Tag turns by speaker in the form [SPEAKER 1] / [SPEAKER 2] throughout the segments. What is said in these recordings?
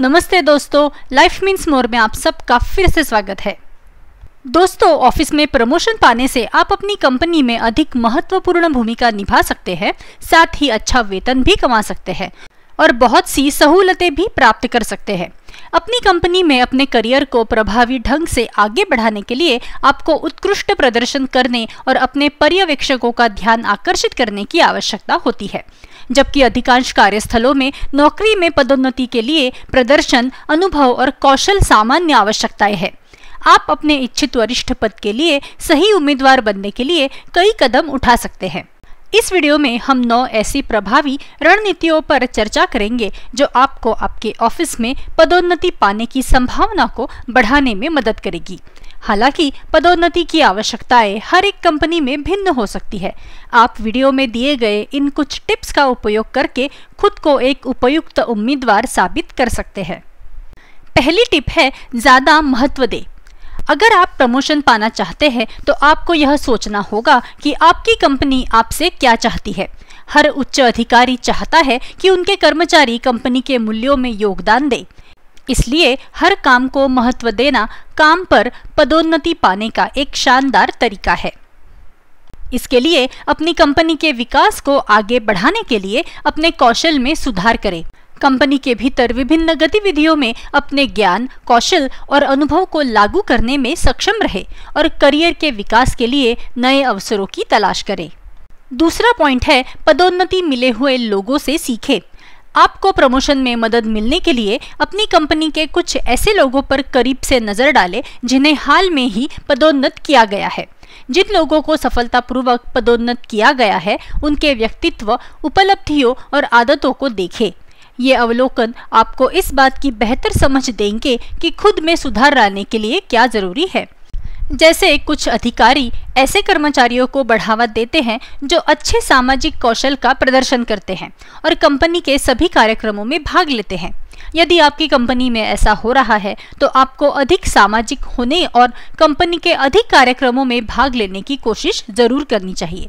[SPEAKER 1] नमस्ते दोस्तों life means more में आप सबका फिर से स्वागत है दोस्तों ऑफिस में प्रमोशन पाने से आप अपनी कंपनी में अधिक महत्वपूर्ण भूमिका निभा सकते हैं साथ ही अच्छा वेतन भी कमा सकते हैं और बहुत सी सहूलतें भी प्राप्त कर सकते हैं अपनी कंपनी में अपने करियर को प्रभावी ढंग से आगे बढ़ाने के लिए आपको उत्कृष्ट प्रदर्शन करने और अपने पर्यवेक्षकों का ध्यान आकर्षित करने की आवश्यकता होती है जबकि अधिकांश कार्यस्थलों में नौकरी में पदोन्नति के लिए प्रदर्शन अनुभव और कौशल सामान्य आवश्यकताएं हैं आप अपने इच्छित वरिष्ठ पद के लिए सही उम्मीदवार बनने के लिए कई कदम उठा सकते हैं इस वीडियो में हम नौ ऐसी प्रभावी रणनीतियों पर चर्चा करेंगे जो आपको आपके ऑफिस में पदोन्नति पाने की संभावना को बढ़ाने में मदद करेगी हालांकि पदोन्नति की आवश्यकताएं हर एक कंपनी में भिन्न हो सकती है आप वीडियो में दिए गए इन कुछ टिप्स का उपयोग करके खुद को एक उपयुक्त उम्मीदवार साबित कर सकते हैं पहली टिप है ज़्यादा महत्व दे अगर आप प्रमोशन पाना चाहते हैं तो आपको यह सोचना होगा कि आपकी कंपनी आपसे क्या चाहती है हर उच्च अधिकारी चाहता है कि उनके कर्मचारी कंपनी के मूल्यों में योगदान दें इसलिए हर काम को महत्व देना काम पर पदोन्नति पाने का एक शानदार तरीका है इसके लिए अपनी कंपनी के विकास को आगे बढ़ाने के लिए अपने कौशल में सुधार करें कंपनी के भीतर विभिन्न गतिविधियों में अपने ज्ञान कौशल और अनुभव को लागू करने में सक्षम रहे और करियर के विकास के लिए नए अवसरों की तलाश करें दूसरा पॉइंट है पदोन्नति मिले हुए लोगों से सीखें आपको प्रमोशन में मदद मिलने के लिए अपनी कंपनी के कुछ ऐसे लोगों पर करीब से नज़र डालें जिन्हें हाल में ही पदोन्नत किया गया है जिन लोगों को सफलतापूर्वक पदोन्नत किया गया है उनके व्यक्तित्व उपलब्धियों और आदतों को देखें ये अवलोकन आपको इस बात की बेहतर समझ देंगे कि खुद में सुधार लाने के लिए क्या ज़रूरी है जैसे कुछ अधिकारी ऐसे कर्मचारियों को बढ़ावा देते हैं जो अच्छे सामाजिक कौशल का प्रदर्शन करते हैं और कंपनी के सभी कार्यक्रमों में भाग लेते हैं यदि आपकी कंपनी में ऐसा हो रहा है तो आपको अधिक सामाजिक होने और कंपनी के अधिक कार्यक्रमों में भाग लेने की कोशिश जरूर करनी चाहिए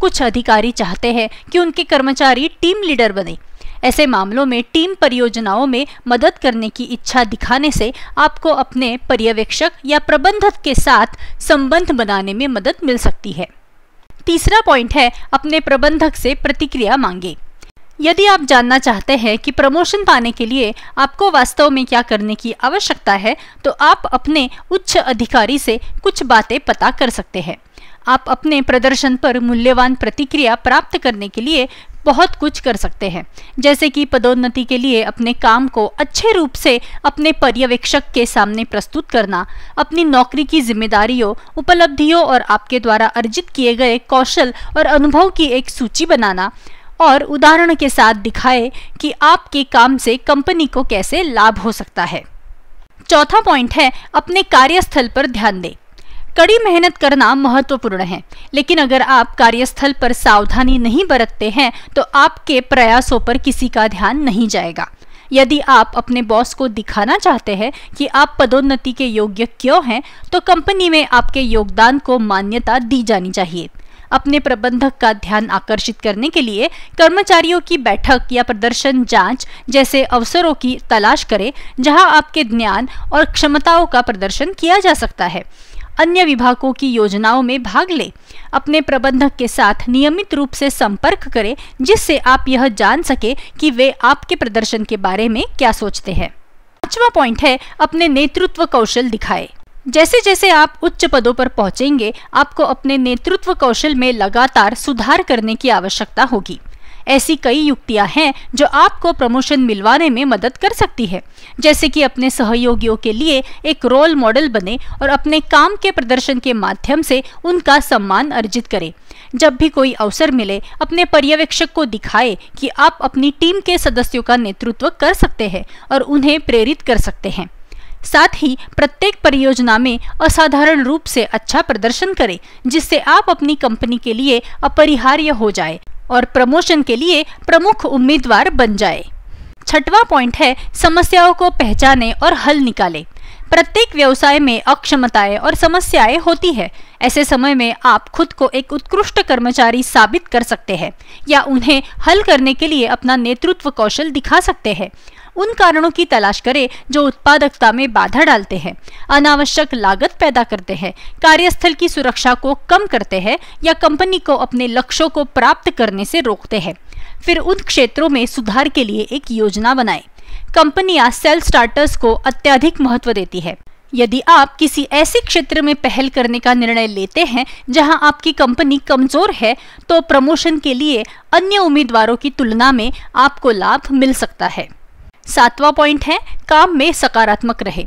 [SPEAKER 1] कुछ अधिकारी चाहते हैं कि उनके कर्मचारी टीम लीडर बने ऐसे मामलों में टीम परियोजनाओं में मदद करने की इच्छा दिखाने से आपको अपने पर्यवेक्षक या प्रबंधक के साथ संबंध बनाने में मदद मिल सकती है तीसरा पॉइंट है अपने प्रबंधक से प्रतिक्रिया मांगे यदि आप जानना चाहते हैं कि प्रमोशन पाने के लिए आपको वास्तव में क्या करने की आवश्यकता है तो आप अपने उच्च अधिकारी से कुछ बातें पता कर सकते हैं आप अपने प्रदर्शन पर मूल्यवान प्रतिक्रिया प्राप्त करने के लिए बहुत कुछ कर सकते हैं जैसे कि पदोन्नति के लिए अपने काम को अच्छे रूप से अपने पर्यवेक्षक के सामने प्रस्तुत करना अपनी नौकरी की जिम्मेदारियों उपलब्धियों और आपके द्वारा अर्जित किए गए कौशल और अनुभव की एक सूची बनाना और उदाहरण के साथ दिखाए कि आपके काम से कंपनी को कैसे लाभ हो सकता है चौथा पॉइंट है अपने कार्यस्थल पर ध्यान दें कड़ी मेहनत करना महत्वपूर्ण है लेकिन अगर आप कार्यस्थल पर सावधानी नहीं बरतते हैं तो आपके प्रयासों पर किसी का ध्यान नहीं जाएगा यदि आप अपने बॉस को दिखाना चाहते हैं कि आप पदोन्नति के योग्य क्यों हैं तो कंपनी में आपके योगदान को मान्यता दी जानी चाहिए अपने प्रबंधक का ध्यान आकर्षित करने के लिए कर्मचारियों की बैठक या प्रदर्शन जांच जैसे अवसरों की तलाश करें जहां आपके ज्ञान और क्षमताओं का प्रदर्शन किया जा सकता है अन्य विभागों की योजनाओं में भाग ले अपने प्रबंधक के साथ नियमित रूप से संपर्क करें जिससे आप यह जान सके कि वे आपके प्रदर्शन के बारे में क्या सोचते हैं पांचवा पॉइंट है अपने नेतृत्व कौशल दिखाए जैसे जैसे आप उच्च पदों पर पहुंचेंगे आपको अपने नेतृत्व कौशल में लगातार सुधार करने की आवश्यकता होगी ऐसी कई युक्तियां हैं जो आपको प्रमोशन मिलवाने में मदद कर सकती है जैसे कि अपने सहयोगियों के लिए एक रोल मॉडल बने और अपने काम के प्रदर्शन के माध्यम से उनका सम्मान अर्जित करें जब भी कोई अवसर मिले अपने पर्यवेक्षक को दिखाए कि आप अपनी टीम के सदस्यों का नेतृत्व कर सकते हैं और उन्हें प्रेरित कर सकते हैं साथ ही प्रत्येक परियोजना में असाधारण रूप से अच्छा प्रदर्शन करें जिससे आप अपनी कंपनी के लिए अपरिहार्य हो जाए और प्रमोशन के लिए प्रमुख उम्मीदवार बन जाए छठवा पॉइंट है समस्याओं को पहचाने और हल निकाले प्रत्येक व्यवसाय में अक्षमताएं और समस्याएं होती है ऐसे समय में आप खुद को एक उत्कृष्ट कर्मचारी साबित कर सकते हैं या उन्हें हल करने के लिए अपना नेतृत्व कौशल दिखा सकते हैं उन कारणों की तलाश करें जो उत्पादकता में बाधा डालते हैं अनावश्यक लागत पैदा करते हैं कार्यस्थल की सुरक्षा को कम करते हैं या कंपनी को अपने लक्ष्यों को प्राप्त करने से रोकते हैं फिर उन क्षेत्रों में सुधार के लिए एक योजना बनाए कंपनियां सेल स्टार्टर्स को अत्याधिक महत्व देती है यदि आप किसी ऐसे क्षेत्र में पहल करने का निर्णय लेते हैं जहां आपकी कंपनी कमजोर है तो प्रमोशन के लिए अन्य उम्मीदवारों की तुलना में आपको लाभ मिल सकता है सातवां पॉइंट है काम में सकारात्मक रहे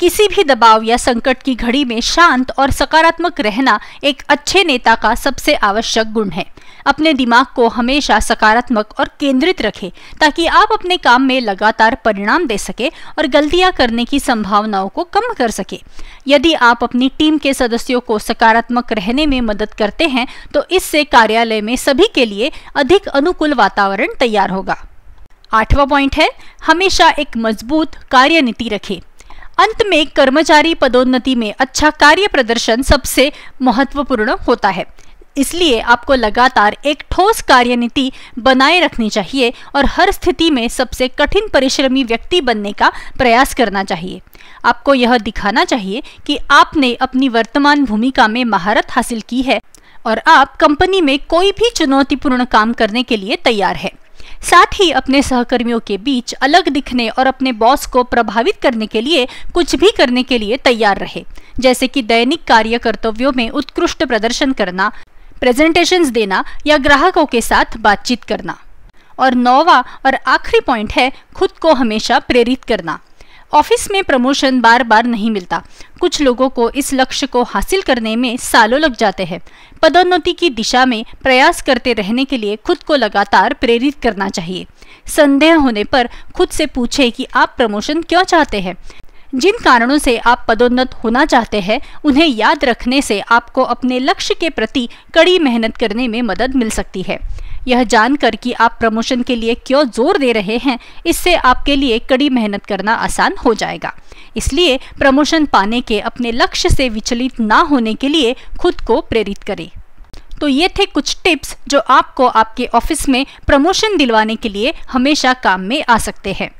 [SPEAKER 1] किसी भी दबाव या संकट की घड़ी में शांत और सकारात्मक रहना एक अच्छे नेता का सबसे आवश्यक गुण है अपने दिमाग को हमेशा सकारात्मक और केंद्रित रखें ताकि आप अपने काम में लगातार परिणाम दे सके और गलतियां करने की संभावनाओं को कम कर सके यदि आप अपनी टीम के सदस्यों को सकारात्मक रहने में मदद करते हैं तो इससे कार्यालय में सभी के लिए अधिक अनुकूल वातावरण तैयार होगा आठवां पॉइंट है हमेशा एक मजबूत कार्य नीति रखे अंत में कर्मचारी पदोन्नति में अच्छा कार्य प्रदर्शन सबसे महत्वपूर्ण होता है इसलिए आपको लगातार एक ठोस कार्यनीति बनाए रखनी चाहिए और हर स्थिति में सबसे कठिन परिश्रमी व्यक्ति बनने का प्रयास करना चाहिए आपको यह दिखाना चाहिए कि आपने अपनी वर्तमान भूमिका में महारत हासिल की है और आप कंपनी में कोई भी चुनौतीपूर्ण काम करने के लिए तैयार है साथ ही अपने सहकर्मियों के बीच अलग दिखने और अपने बॉस को प्रभावित करने के लिए कुछ भी करने के लिए तैयार रहे जैसे कि दैनिक कार्य कर्तव्यों में उत्कृष्ट प्रदर्शन करना प्रेजेंटेशन देना या ग्राहकों के साथ बातचीत करना और नौवा और आखिरी पॉइंट है खुद को हमेशा प्रेरित करना ऑफिस में प्रमोशन बार बार नहीं मिलता कुछ लोगों को इस लक्ष्य को हासिल करने में सालों लग जाते हैं पदोन्नति की दिशा में प्रयास करते रहने के लिए खुद को लगातार प्रेरित करना चाहिए संदेह होने पर खुद से पूछे कि आप प्रमोशन क्यों चाहते हैं जिन कारणों से आप पदोन्नत होना चाहते हैं उन्हें याद रखने से आपको अपने लक्ष्य के प्रति कड़ी मेहनत करने में मदद मिल सकती है यह जानकर कि आप प्रमोशन के लिए क्यों जोर दे रहे हैं इससे आपके लिए कड़ी मेहनत करना आसान हो जाएगा इसलिए प्रमोशन पाने के अपने लक्ष्य से विचलित ना होने के लिए खुद को प्रेरित करें तो ये थे कुछ टिप्स जो आपको आपके ऑफिस में प्रमोशन दिलवाने के लिए हमेशा काम में आ सकते हैं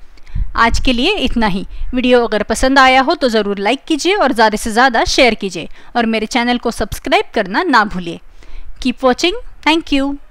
[SPEAKER 1] आज के लिए इतना ही वीडियो अगर पसंद आया हो तो ज़रूर लाइक कीजिए और ज़्यादा से ज़्यादा शेयर कीजिए और मेरे चैनल को सब्सक्राइब करना ना भूलिए कीप वॉचिंग थैंक यू